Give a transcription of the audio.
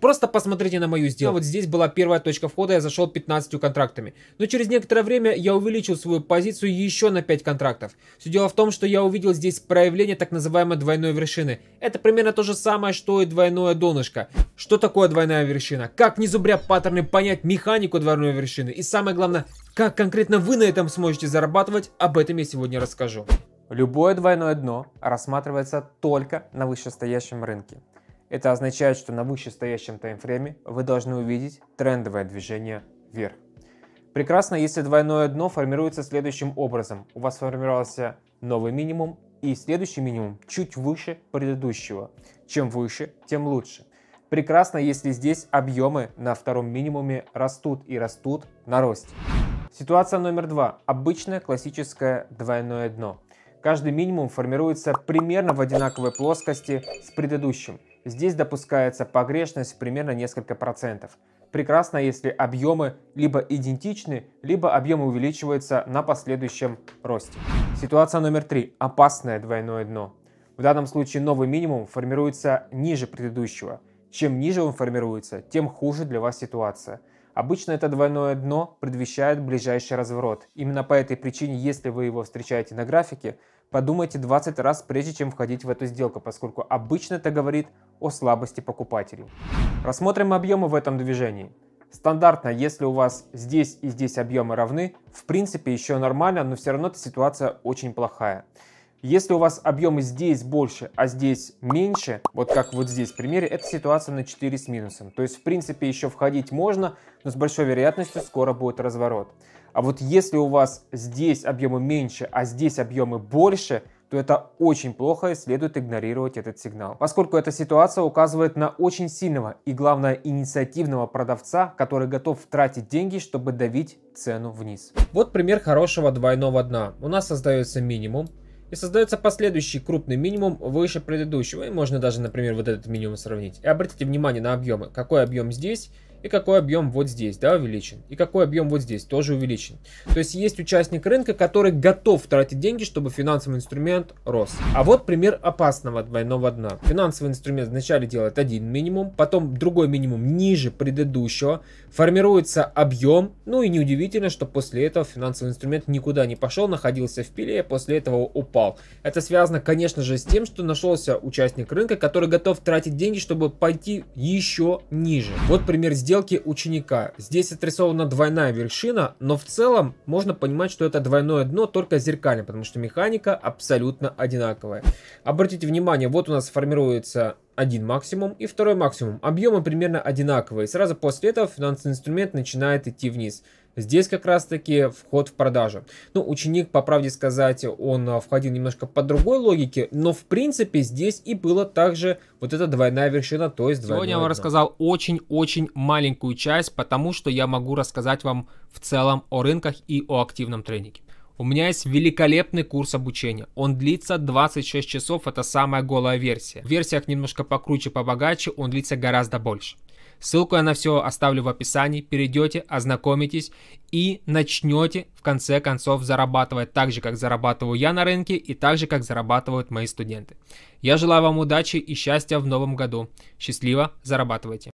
Просто посмотрите на мою сделку. Вот здесь была первая точка входа, я зашел 15 контрактами. Но через некоторое время я увеличил свою позицию еще на 5 контрактов. Все дело в том, что я увидел здесь проявление так называемой двойной вершины. Это примерно то же самое, что и двойное донышко. Что такое двойная вершина? Как не зубря паттерны понять механику двойной вершины? И самое главное, как конкретно вы на этом сможете зарабатывать, об этом я сегодня расскажу. Любое двойное дно рассматривается только на вышестоящем рынке. Это означает, что на вышестоящем таймфрейме вы должны увидеть трендовое движение вверх. Прекрасно, если двойное дно формируется следующим образом. У вас формировался новый минимум и следующий минимум чуть выше предыдущего. Чем выше, тем лучше. Прекрасно, если здесь объемы на втором минимуме растут и растут на росте. Ситуация номер два. Обычное классическое двойное дно каждый минимум формируется примерно в одинаковой плоскости с предыдущим. Здесь допускается погрешность примерно несколько процентов. Прекрасно, если объемы либо идентичны, либо объемы увеличиваются на последующем росте. Ситуация номер три. Опасное двойное дно. В данном случае новый минимум формируется ниже предыдущего. Чем ниже он формируется, тем хуже для вас ситуация. Обычно это двойное дно предвещает ближайший разворот. Именно по этой причине, если вы его встречаете на графике, подумайте 20 раз, прежде чем входить в эту сделку, поскольку обычно это говорит о слабости покупателей. Рассмотрим объемы в этом движении. Стандартно, если у вас здесь и здесь объемы равны, в принципе еще нормально, но все равно эта ситуация очень плохая. Если у вас объемы здесь больше, а здесь меньше, вот как вот здесь в примере, это ситуация на 4 с минусом. То есть, в принципе, еще входить можно, но с большой вероятностью скоро будет разворот. А вот если у вас здесь объемы меньше, а здесь объемы больше, то это очень плохо и следует игнорировать этот сигнал. Поскольку эта ситуация указывает на очень сильного и, главное, инициативного продавца, который готов тратить деньги, чтобы давить цену вниз. Вот пример хорошего двойного дна. У нас создается минимум, и создается последующий крупный минимум выше предыдущего. И можно даже, например, вот этот минимум сравнить. И обратите внимание на объемы. Какой объем здесь и какой объем вот здесь, да, увеличен, и какой объем вот здесь тоже увеличен. То есть есть участник рынка, который готов тратить деньги, чтобы финансовый инструмент рос. А вот пример опасного двойного дна. Финансовый инструмент вначале делает один минимум, потом другой минимум ниже предыдущего, формируется объем, ну и неудивительно, что после этого финансовый инструмент никуда не пошел, находился в пиле, а после этого упал. Это связано, конечно же, с тем, что нашелся участник рынка, который готов тратить деньги, чтобы пойти еще ниже. Вот пример здесь сделки ученика. Здесь отрисована двойная вершина, но в целом можно понимать, что это двойное дно, только зеркально, потому что механика абсолютно одинаковая. Обратите внимание, вот у нас формируется один максимум и второй максимум. Объемы примерно одинаковые. Сразу после этого финансовый инструмент начинает идти вниз. Здесь как раз таки вход в продажу. Ну, ученик, по правде сказать, он а, входил немножко по другой логике, но в принципе здесь и было также вот эта двойная вершина, то есть двойная. Сегодня я вам рассказал очень-очень маленькую часть, потому что я могу рассказать вам в целом о рынках и о активном тренинге. У меня есть великолепный курс обучения. Он длится 26 часов, это самая голая версия. В версиях немножко покруче, побогаче, он длится гораздо больше. Ссылку я на все оставлю в описании. Перейдете, ознакомитесь и начнете в конце концов зарабатывать так же, как зарабатываю я на рынке и так же, как зарабатывают мои студенты. Я желаю вам удачи и счастья в новом году. Счастливо, зарабатывайте.